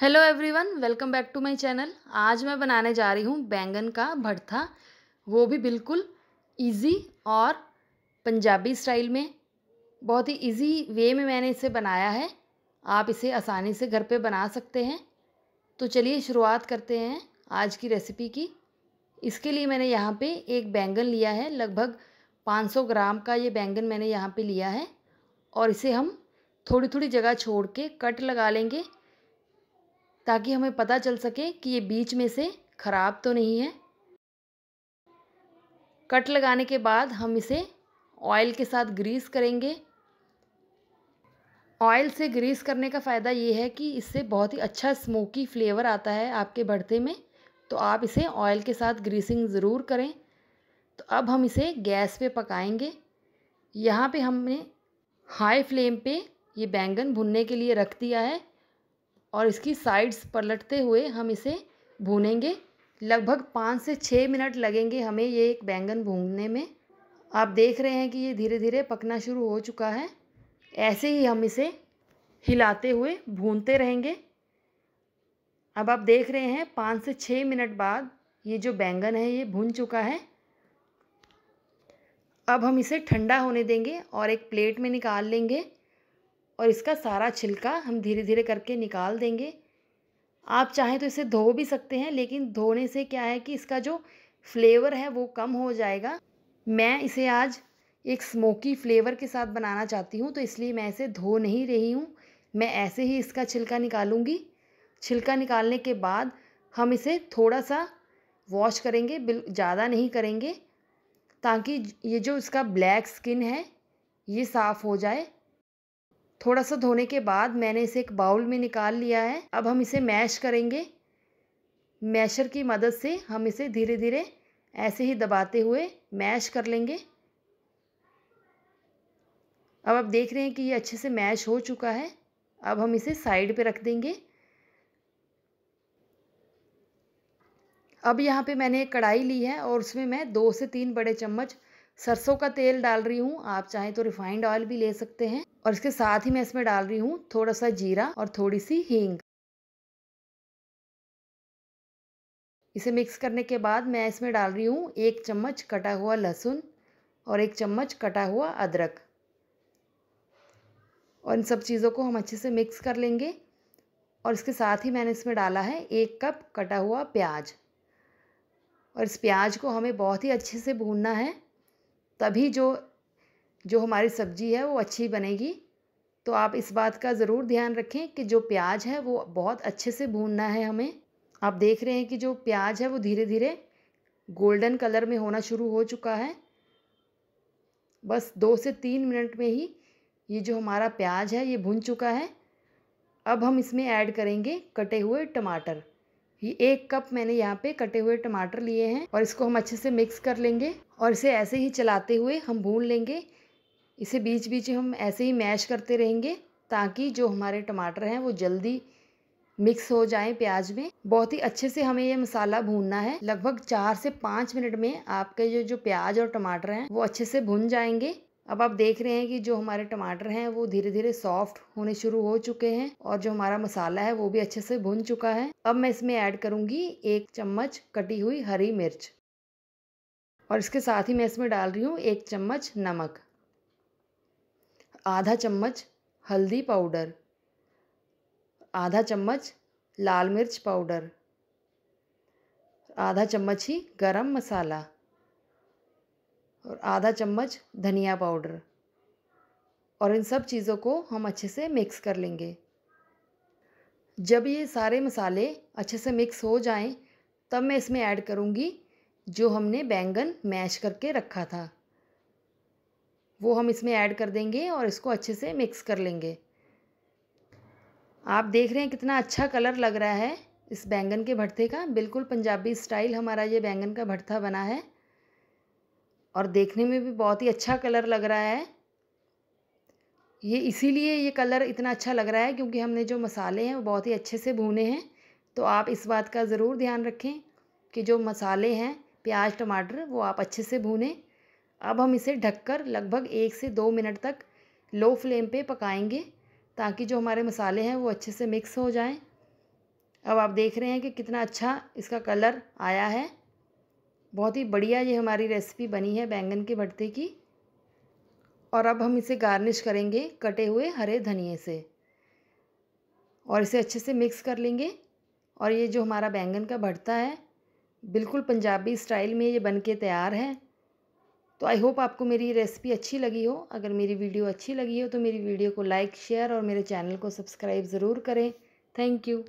hello everyone welcome back to my channel आज मैं बनाने जा रही हूँ बैंगन का भरथा वो भी बिल्कुल इजी और पंजाबी स्टाइल में बहुत ही इजी वे में मैंने इसे बनाया है आप इसे आसानी से घर पे बना सकते हैं तो चलिए शुरुआत करते हैं आज की रेसिपी की इसके लिए मैंने यहाँ पे एक बैंगन लिया है लगभग पाँच ग्राम का ये बैंगन मैंने यहाँ पर लिया है और इसे हम थोड़ी थोड़ी जगह छोड़ के कट लगा लेंगे ताकि हमें पता चल सके कि ये बीच में से ख़राब तो नहीं है कट लगाने के बाद हम इसे ऑयल के साथ ग्रीस करेंगे ऑयल से ग्रीस करने का फ़ायदा ये है कि इससे बहुत ही अच्छा स्मोकी फ्लेवर आता है आपके भरते में तो आप इसे ऑयल के साथ ग्रीसिंग ज़रूर करें तो अब हम इसे गैस पे पकाएंगे यहाँ पे हमने हाई फ्लेम पे ये बैंगन भुनने के लिए रख दिया है और इसकी साइड्स पलटते हुए हम इसे भूनेंगे लगभग पाँच से छः मिनट लगेंगे हमें ये एक बैंगन भूनने में आप देख रहे हैं कि ये धीरे धीरे पकना शुरू हो चुका है ऐसे ही हम इसे हिलाते हुए भूनते रहेंगे अब आप देख रहे हैं पाँच से छः मिनट बाद ये जो बैंगन है ये भून चुका है अब हम इसे ठंडा होने देंगे और एक प्लेट में निकाल लेंगे और इसका सारा छिलका हम धीरे धीरे करके निकाल देंगे आप चाहें तो इसे धो भी सकते हैं लेकिन धोने से क्या है कि इसका जो फ्लेवर है वो कम हो जाएगा मैं इसे आज एक स्मोकी फ्लेवर के साथ बनाना चाहती हूँ तो इसलिए मैं इसे धो नहीं रही हूँ मैं ऐसे ही इसका छिलका निकालूँगी छिलका निकालने के बाद हम इसे थोड़ा सा वॉश करेंगे बिल ज़्यादा नहीं करेंगे ताकि ये जो इसका ब्लैक स्किन है ये साफ़ हो जाए थोड़ा सा धोने के बाद मैंने इसे एक बाउल में निकाल लिया है अब हम इसे मैश करेंगे मैशर की मदद से हम इसे धीरे धीरे ऐसे ही दबाते हुए मैश कर लेंगे अब आप देख रहे हैं कि ये अच्छे से मैश हो चुका है अब हम इसे साइड पे रख देंगे अब यहाँ पे मैंने एक कढ़ाई ली है और उसमें मैं दो से तीन बड़े चम्मच सरसों का तेल डाल रही हूँ आप चाहें तो रिफाइंड ऑयल भी ले सकते हैं और इसके साथ ही मैं इसमें डाल रही हूँ थोड़ा सा जीरा और थोड़ी सी हींग इसे मिक्स करने के बाद मैं इसमें डाल रही हूँ एक चम्मच कटा हुआ लहसुन और एक चम्मच कटा हुआ अदरक और इन सब चीज़ों को हम अच्छे से मिक्स कर लेंगे और इसके साथ ही मैंने इसमें डाला है एक कप कटा हुआ प्याज और इस प्याज को हमें बहुत ही अच्छे से भूनना है तभी जो जो हमारी सब्ज़ी है वो अच्छी बनेगी तो आप इस बात का ज़रूर ध्यान रखें कि जो प्याज है वो बहुत अच्छे से भूनना है हमें आप देख रहे हैं कि जो प्याज है वो धीरे धीरे गोल्डन कलर में होना शुरू हो चुका है बस दो से तीन मिनट में ही ये जो हमारा प्याज है ये भुन चुका है अब हम इसमें ऐड करेंगे कटे हुए टमाटर ये एक कप मैंने यहाँ पे कटे हुए टमाटर लिए हैं और इसको हम अच्छे से मिक्स कर लेंगे और इसे ऐसे ही चलाते हुए हम भून लेंगे इसे बीच बीच हम ऐसे ही मैश करते रहेंगे ताकि जो हमारे टमाटर हैं वो जल्दी मिक्स हो जाए प्याज में बहुत ही अच्छे से हमें ये मसाला भूनना है लगभग चार से पाँच मिनट में आपके जो जो प्याज और टमाटर हैं वो अच्छे से भुन जाएंगे अब आप देख रहे हैं कि जो हमारे टमाटर हैं वो धीरे धीरे सॉफ्ट होने शुरू हो चुके हैं और जो हमारा मसाला है वो भी अच्छे से भुन चुका है अब मैं इसमें ऐड करूँगी एक चम्मच कटी हुई हरी मिर्च और इसके साथ ही मैं इसमें डाल रही हूँ एक चम्मच नमक आधा चम्मच हल्दी पाउडर आधा चम्मच लाल मिर्च पाउडर आधा चम्मच ही गरम मसाला और आधा चम्मच धनिया पाउडर और इन सब चीज़ों को हम अच्छे से मिक्स कर लेंगे जब ये सारे मसाले अच्छे से मिक्स हो जाएं तब मैं इसमें ऐड करूँगी जो हमने बैंगन मैश करके रखा था वो हम इसमें ऐड कर देंगे और इसको अच्छे से मिक्स कर लेंगे आप देख रहे हैं कितना अच्छा कलर लग रहा है इस बैंगन के भरते का बिल्कुल पंजाबी स्टाइल हमारा ये बैंगन का भरता बना है और देखने में भी बहुत ही अच्छा कलर लग रहा है ये इसीलिए ये कलर इतना अच्छा लग रहा है क्योंकि हमने जो मसाले हैं वो बहुत ही अच्छे से भुने हैं तो आप इस बात का ज़रूर ध्यान रखें कि जो मसाले हैं प्याज टमाटर वो आप अच्छे से भूनें अब हम इसे ढककर लगभग एक से दो मिनट तक लो फ्लेम पे पकाएंगे ताकि जो हमारे मसाले हैं वो अच्छे से मिक्स हो जाएं अब आप देख रहे हैं कि कितना अच्छा इसका कलर आया है बहुत ही बढ़िया ये हमारी रेसिपी बनी है बैंगन के भट्टे की और अब हम इसे गार्निश करेंगे कटे हुए हरे धनिए से और इसे अच्छे से मिक्स कर लेंगे और ये जो हमारा बैंगन का भरता है बिल्कुल पंजाबी स्टाइल में ये बनके तैयार है तो आई होप आपको मेरी रेसिपी अच्छी लगी हो अगर मेरी वीडियो अच्छी लगी हो तो मेरी वीडियो को लाइक शेयर और मेरे चैनल को सब्सक्राइब ज़रूर करें थैंक यू